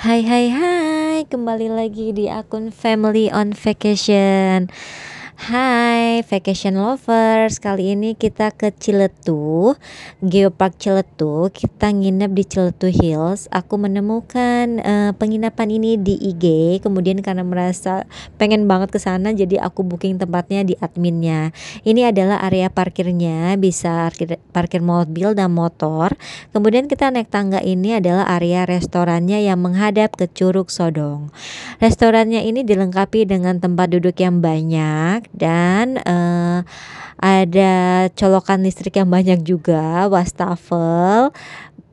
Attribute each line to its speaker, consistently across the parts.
Speaker 1: Hai hai hai, kembali lagi di akun Family on Vacation. Hai vacation lovers, kali ini kita ke Ciletu, Geopark Ciletu. Kita nginep di Ciletu Hills. Aku menemukan uh, penginapan ini di IG, kemudian karena merasa pengen banget ke sana jadi aku booking tempatnya di adminnya. Ini adalah area parkirnya, bisa parkir, parkir mobil dan motor. Kemudian kita naik tangga ini adalah area restorannya yang menghadap ke Curug Sodong. Restorannya ini dilengkapi dengan tempat duduk yang banyak dan uh, ada colokan listrik yang banyak juga wastafel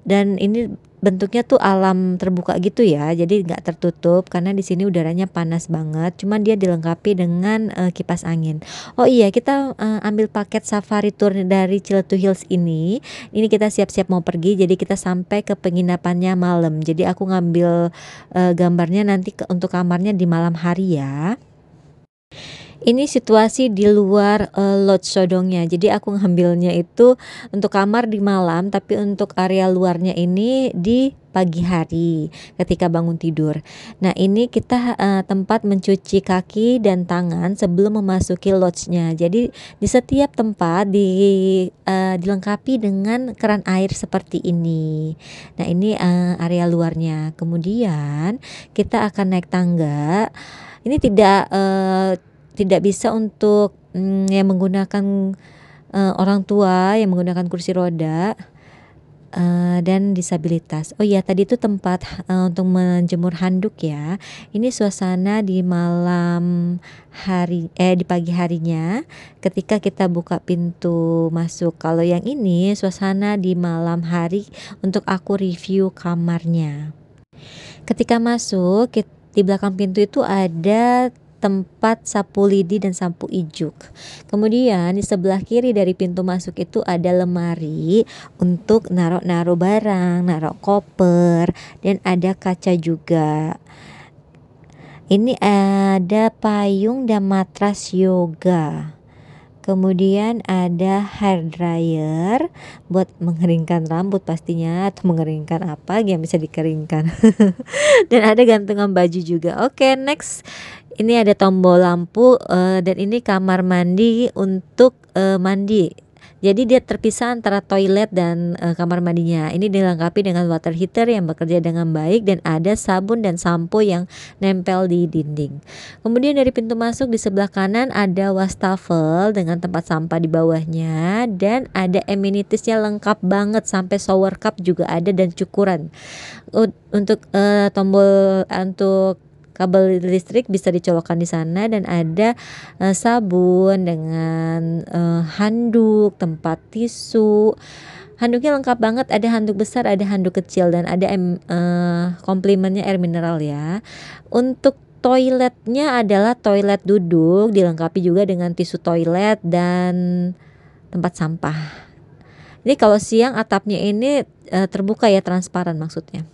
Speaker 1: dan ini bentuknya tuh alam terbuka gitu ya jadi nggak tertutup karena di sini udaranya panas banget cuman dia dilengkapi dengan uh, kipas angin oh iya kita uh, ambil paket safari tour dari Ciletu Hills ini ini kita siap-siap mau pergi jadi kita sampai ke penginapannya malam jadi aku ngambil uh, gambarnya nanti ke, untuk kamarnya di malam hari ya ini situasi di luar uh, eh, lot sodongnya. Jadi aku ngambilnya itu untuk kamar di malam, tapi untuk area luarnya ini di pagi hari ketika bangun tidur. Nah, ini kita uh, tempat mencuci kaki dan tangan sebelum memasuki lodge-nya. Jadi di setiap tempat di uh, dilengkapi dengan keran air seperti ini. Nah, ini uh, area luarnya. Kemudian kita akan naik tangga. Ini tidak uh, tidak bisa untuk mm, yang menggunakan uh, orang tua yang menggunakan kursi roda uh, dan disabilitas. Oh iya tadi itu tempat uh, untuk menjemur handuk ya. Ini suasana di malam hari eh di pagi harinya ketika kita buka pintu masuk. Kalau yang ini suasana di malam hari untuk aku review kamarnya. Ketika masuk kita, di belakang pintu itu ada tempat sapu lidi dan sapu ijuk. Kemudian di sebelah kiri dari pintu masuk itu ada lemari untuk naruh-naruh barang, naruh koper dan ada kaca juga. Ini ada payung dan matras yoga. Kemudian ada hair dryer buat mengeringkan rambut pastinya atau mengeringkan apa yang bisa dikeringkan. dan ada gantungan baju juga. Oke, okay, next ini ada tombol lampu uh, dan ini kamar mandi untuk uh, mandi. Jadi dia terpisah antara toilet dan uh, kamar mandinya. Ini dilengkapi dengan water heater yang bekerja dengan baik dan ada sabun dan sampo yang nempel di dinding. Kemudian dari pintu masuk di sebelah kanan ada wastafel dengan tempat sampah di bawahnya dan ada amenitiesnya lengkap banget sampai shower cup juga ada dan cukuran. Untuk uh, tombol untuk kabel listrik bisa dicolokkan di sana dan ada uh, sabun dengan uh, handuk, tempat tisu. Handuknya lengkap banget, ada handuk besar, ada handuk kecil dan ada uh, komplimennya air mineral ya. Untuk toiletnya adalah toilet duduk dilengkapi juga dengan tisu toilet dan tempat sampah. Jadi kalau siang atapnya ini e, terbuka ya transparan maksudnya.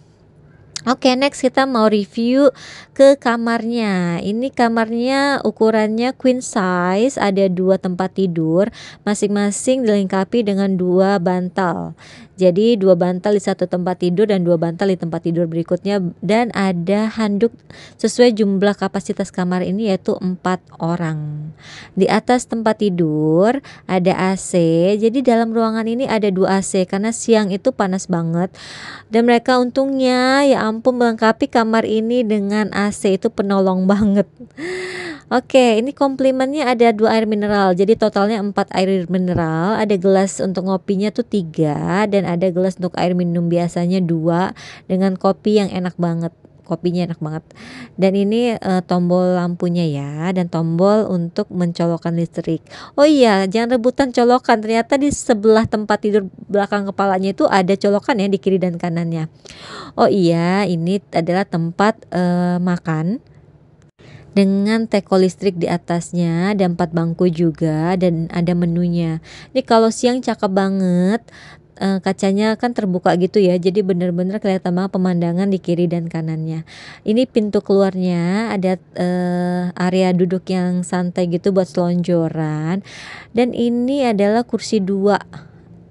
Speaker 1: Oke, okay, next kita mau review ke kamarnya. Ini kamarnya ukurannya queen size, ada dua tempat tidur, masing-masing dilengkapi dengan dua bantal. Jadi dua bantal di satu tempat tidur dan dua bantal di tempat tidur berikutnya dan ada handuk sesuai jumlah kapasitas kamar ini yaitu empat orang. Di atas tempat tidur ada AC. Jadi dalam ruangan ini ada dua AC karena siang itu panas banget dan mereka untungnya ya mampu melengkapi kamar ini dengan AC itu penolong banget. Oke, ini komplimennya ada dua air mineral. Jadi totalnya empat air mineral. Ada gelas untuk ngopinya tuh tiga dan ada gelas untuk air minum biasanya dua dengan kopi yang enak banget kopinya enak banget. Dan ini uh, tombol lampunya ya dan tombol untuk mencolokkan listrik. Oh iya, jangan rebutan colokan. Ternyata di sebelah tempat tidur belakang kepalanya itu ada colokan ya di kiri dan kanannya. Oh iya, ini adalah tempat uh, makan dengan teko listrik di atasnya, dan empat bangku juga dan ada menunya. Ini kalau siang cakep banget, uh, kacanya kan terbuka gitu ya, jadi benar-benar kelihatan banget pemandangan di kiri dan kanannya. Ini pintu keluarnya ada, uh, area duduk yang santai gitu buat selonjoran dan ini adalah kursi dua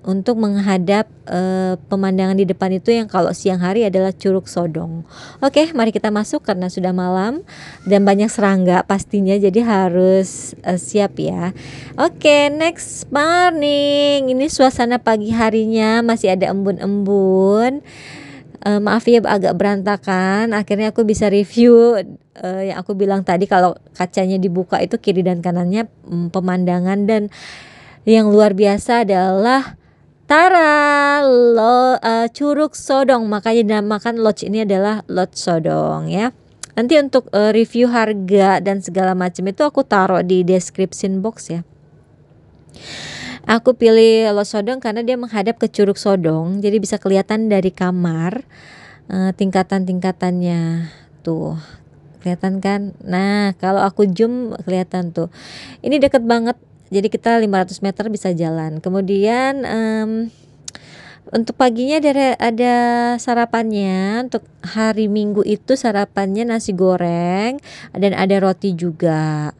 Speaker 1: untuk menghadap e, pemandangan di depan itu yang kalau siang hari adalah Curug Sodong. Oke, mari kita masuk karena sudah malam dan banyak serangga pastinya jadi harus e, siap ya. Oke, next morning. Ini suasana pagi harinya masih ada embun-embun. E, maaf ya agak berantakan. Akhirnya aku bisa review e, yang aku bilang tadi kalau kacanya dibuka itu kiri dan kanannya mm, pemandangan dan yang luar biasa adalah utara lo, uh, Curug Sodong. Makanya dinamakan lodge ini adalah lodge Sodong ya. Nanti untuk uh, review harga dan segala macam itu aku taruh di description box ya. Aku pilih Lodge Sodong karena dia menghadap ke Curug Sodong, jadi bisa kelihatan dari kamar uh, tingkatan-tingkatannya tuh kelihatan kan nah kalau aku zoom kelihatan tuh ini deket banget jadi kita 500 meter bisa jalan. Kemudian um, untuk paginya ada ada sarapannya. Untuk hari Minggu itu sarapannya nasi goreng dan ada roti juga.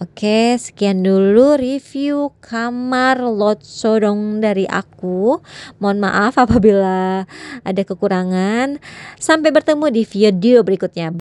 Speaker 1: Oke, sekian dulu review kamar Lot sodong dari aku. Mohon maaf apabila ada kekurangan. Sampai bertemu di video berikutnya.